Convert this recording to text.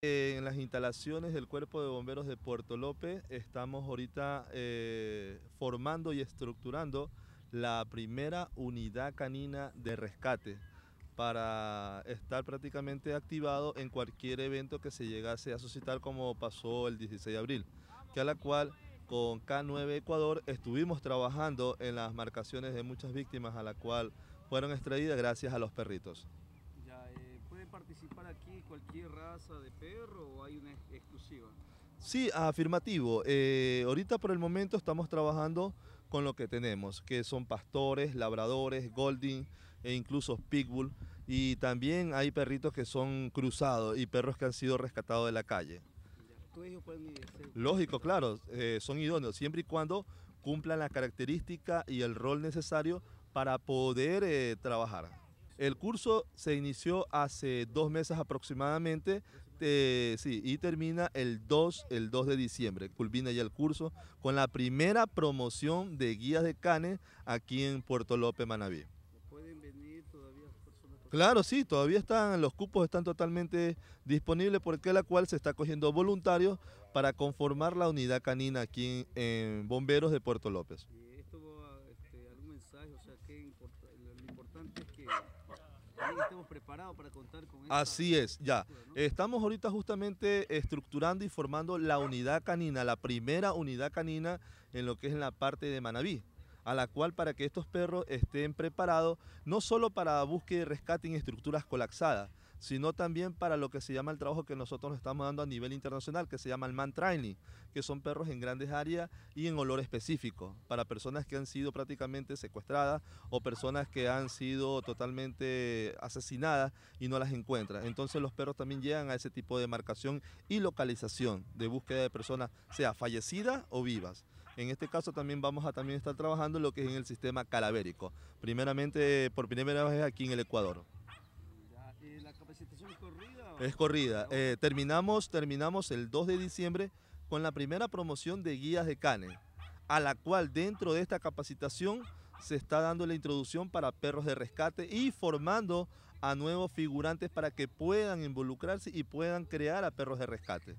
Eh, en las instalaciones del Cuerpo de Bomberos de Puerto López estamos ahorita eh, formando y estructurando la primera unidad canina de rescate para estar prácticamente activado en cualquier evento que se llegase a suscitar como pasó el 16 de abril, que a la cual con K9 Ecuador estuvimos trabajando en las marcaciones de muchas víctimas a la cual fueron extraídas gracias a los perritos participar aquí cualquier raza de perro o hay una exclusiva? Sí, afirmativo. Eh, ahorita por el momento estamos trabajando con lo que tenemos, que son pastores, labradores, golding e incluso pitbull. Y también hay perritos que son cruzados y perros que han sido rescatados de la calle. Lógico, claro, eh, son idóneos, siempre y cuando cumplan la característica y el rol necesario para poder eh, trabajar. El curso se inició hace dos meses aproximadamente sí, y termina el 2, el 2 de diciembre. Culmina ya el curso con la primera promoción de guías de canes aquí en Puerto López, Manaví. ¿Pueden venir todavía personas? Claro, sí, todavía están, los cupos están totalmente disponibles porque la cual se está cogiendo voluntarios para conformar la unidad canina aquí en, Bomberos de Puerto López. Así es, ya. Estamos ahorita justamente estructurando y formando la unidad canina, la primera unidad canina en lo que es en la parte de Manabí a la cual para que estos perros estén preparados no solo para búsqueda y rescate en estructuras colapsadas, sino también para lo que se llama el trabajo que nosotros estamos dando a nivel internacional, que se llama el man training, que son perros en grandes áreas y en olor específico, para personas que han sido prácticamente secuestradas o personas que han sido totalmente asesinadas y no las encuentran. Entonces los perros también llegan a ese tipo de marcación y localización de búsqueda de personas, sea fallecidas o vivas. En este caso también vamos a también estar trabajando lo que es en el sistema calabérico, primeramente por primera vez aquí en el Ecuador. Es corrida. Eh, terminamos, terminamos el 2 de diciembre con la primera promoción de guías de canes, a la cual dentro de esta capacitación se está dando la introducción para perros de rescate y formando a nuevos figurantes para que puedan involucrarse y puedan crear a perros de rescate.